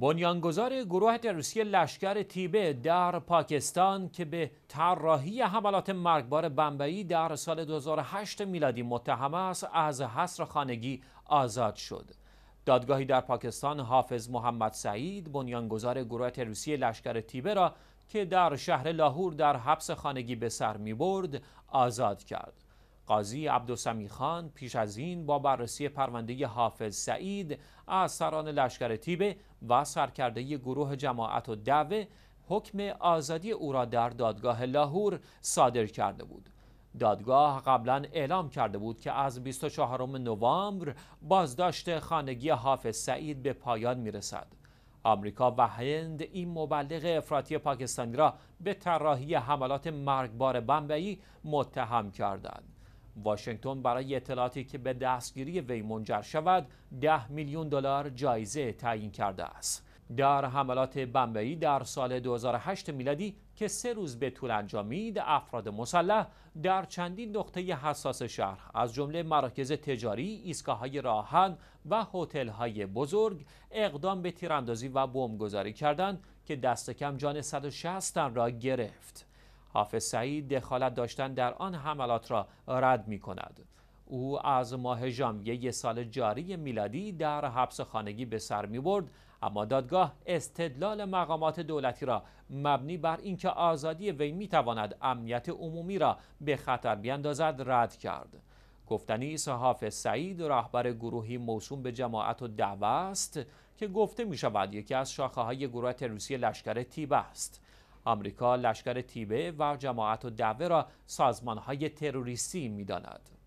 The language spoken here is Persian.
بنیانگذار گروه تروریستی لشکر تیبه در پاکستان که به طراحی حملات مرگبار بمبئی در سال 2008 میلادی متهم است از حصر خانگی آزاد شد دادگاهی در پاکستان حافظ محمد سعید بنیانگذار گروه تروریستی لشکر تیبه را که در شهر لاهور در حبس خانگی به سر می آزاد کرد قاضی عبدالسمی خان پیش از این با بررسی پرونده حافظ سعید از سران لشکر تیبه و سرکرده گروه جماعت و دعوه حکم آزادی او را در دادگاه لاهور صادر کرده بود. دادگاه قبلا اعلام کرده بود که از 24 نوامبر بازداشت خانگی حافظ سعید به پایان می رسد. آمریکا و هند این مبلغ افراطی پاکستانی را به طراحی حملات مرگبار بمبئی متهم کردند. واشنگتن برای اطلاعاتی که به دستگیری وی منجر شود 10 میلیون دلار جایزه تعیین کرده است. در حملات بمبئی در سال 2008 میلادی که سه روز به طول انجامید افراد مسلح در چندین نقطه حساس شهر از جمله مراکز تجاری، ایستگاه‌های راهن و هتل‌های بزرگ اقدام به تیراندازی و بمبگذاری کردند که دست کم جان 160 تن را گرفت. حافظ سعید دخالت داشتن در آن حملات را رد می کند. او از ماه ژانویه سال جاری میلادی در حبس خانگی به سر می برد اما دادگاه استدلال مقامات دولتی را مبنی بر اینکه آزادی وی می تواند امنیت عمومی را به خطر بیندازد رد کرد. گفتنی حافظ سعید رهبر گروهی موسوم به جماعت و دعوه است که گفته می شود یکی از شاخه های گروه تروریستی لشکر تیبه است. آمریکا لشکر تیبه و جماعت و دوه را سازمانهای تروریستی داند.